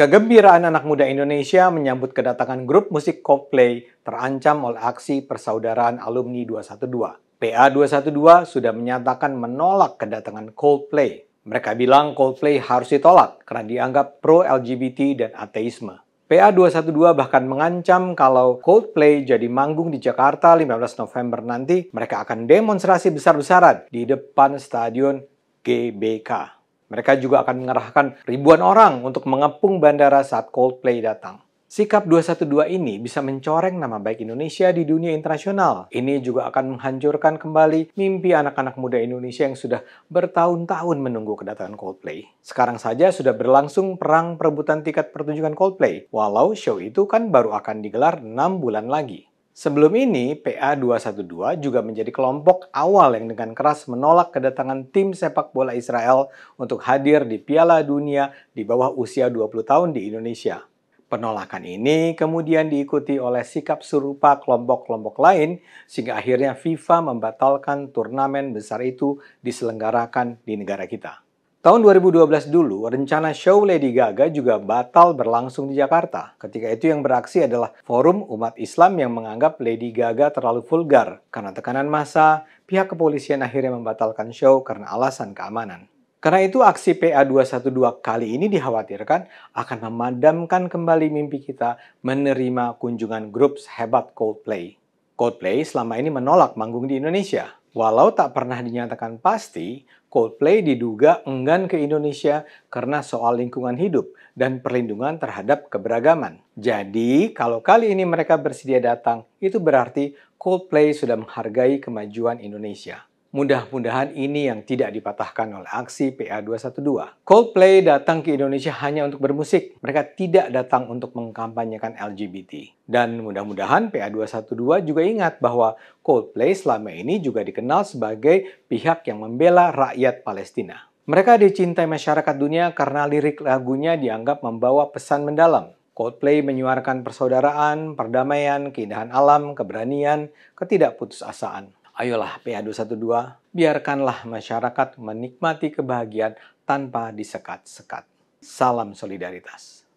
Kegembiraan anak muda Indonesia menyambut kedatangan grup musik Coldplay terancam oleh aksi persaudaraan alumni 212. PA212 sudah menyatakan menolak kedatangan Coldplay. Mereka bilang Coldplay harus ditolak karena dianggap pro-LGBT dan ateisme. PA212 bahkan mengancam kalau Coldplay jadi manggung di Jakarta 15 November nanti, mereka akan demonstrasi besar-besaran di depan stadion GBK. Mereka juga akan mengerahkan ribuan orang untuk mengepung bandara saat Coldplay datang. Sikap 212 ini bisa mencoreng nama baik Indonesia di dunia internasional. Ini juga akan menghancurkan kembali mimpi anak-anak muda Indonesia yang sudah bertahun-tahun menunggu kedatangan Coldplay. Sekarang saja sudah berlangsung perang perebutan tiket pertunjukan Coldplay, walau show itu kan baru akan digelar 6 bulan lagi. Sebelum ini, PA212 juga menjadi kelompok awal yang dengan keras menolak kedatangan tim sepak bola Israel untuk hadir di Piala Dunia di bawah usia 20 tahun di Indonesia. Penolakan ini kemudian diikuti oleh sikap serupa kelompok-kelompok lain sehingga akhirnya FIFA membatalkan turnamen besar itu diselenggarakan di negara kita. Tahun 2012 dulu, rencana show Lady Gaga juga batal berlangsung di Jakarta. Ketika itu yang beraksi adalah Forum Umat Islam yang menganggap Lady Gaga terlalu vulgar. Karena tekanan massa, pihak kepolisian akhirnya membatalkan show karena alasan keamanan. Karena itu aksi PA212 kali ini dikhawatirkan akan memadamkan kembali mimpi kita menerima kunjungan grup hebat Coldplay. Coldplay selama ini menolak manggung di Indonesia. Walau tak pernah dinyatakan pasti, Coldplay diduga enggan ke Indonesia karena soal lingkungan hidup dan perlindungan terhadap keberagaman. Jadi, kalau kali ini mereka bersedia datang, itu berarti Coldplay sudah menghargai kemajuan Indonesia. Mudah-mudahan ini yang tidak dipatahkan oleh aksi PA212. Coldplay datang ke Indonesia hanya untuk bermusik. Mereka tidak datang untuk mengkampanyekan LGBT. Dan mudah-mudahan PA212 juga ingat bahwa Coldplay selama ini juga dikenal sebagai pihak yang membela rakyat Palestina. Mereka dicintai masyarakat dunia karena lirik lagunya dianggap membawa pesan mendalam. Coldplay menyuarakan persaudaraan, perdamaian, keindahan alam, keberanian, ketidakputusasaan. Ayolah PA 212 biarkanlah masyarakat menikmati kebahagiaan tanpa disekat-sekat. Salam solidaritas.